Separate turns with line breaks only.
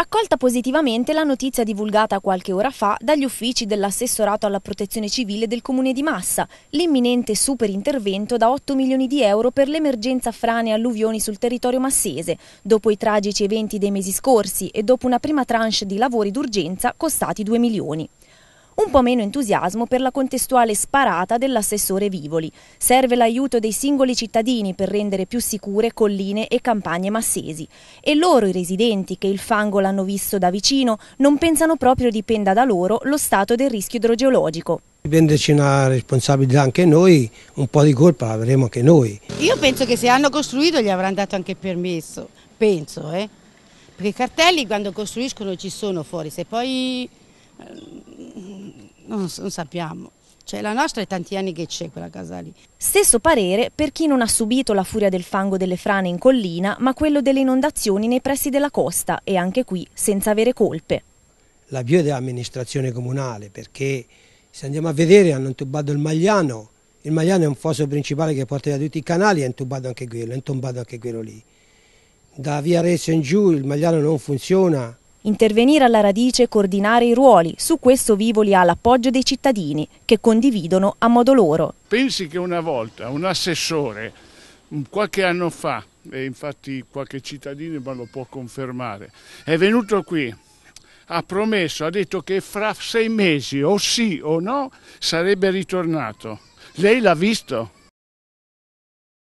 Accolta positivamente la notizia divulgata qualche ora fa dagli uffici dell'assessorato alla protezione civile del comune di Massa, l'imminente superintervento da 8 milioni di euro per l'emergenza frane e alluvioni sul territorio massese, dopo i tragici eventi dei mesi scorsi e dopo una prima tranche di lavori d'urgenza costati 2 milioni un po' meno entusiasmo per la contestuale sparata dell'assessore Vivoli. Serve l'aiuto dei singoli cittadini per rendere più sicure colline e campagne massesi. E loro, i residenti che il fango l'hanno visto da vicino, non pensano proprio dipenda da loro lo stato del rischio
idrogeologico. Prenderci una responsabilità anche noi, un po' di colpa la avremo anche noi.
Io penso che se hanno costruito gli avranno dato anche permesso, penso, eh? Perché i cartelli quando costruiscono ci sono fuori, se poi non,
non sappiamo. Cioè la nostra è tanti anni che c'è quella casa lì. Stesso parere per chi non ha subito la furia del fango delle frane in collina, ma quello delle inondazioni nei pressi della costa e anche qui senza avere colpe.
L'avvio dell'amministrazione comunale perché se andiamo a vedere hanno intubato il Magliano, il Magliano è un fosso principale che porta da tutti i canali e ha intubato anche quello, è intubato anche quello lì. Da via Resso in giù il Magliano non
funziona,
Intervenire alla radice e coordinare i ruoli, su questo Vivoli ha l'appoggio dei cittadini, che condividono a modo loro.
Pensi che una volta un assessore, qualche anno fa, e infatti qualche cittadino me lo può confermare, è venuto qui ha promesso, ha detto che fra sei mesi o sì o no sarebbe ritornato. Lei l'ha visto?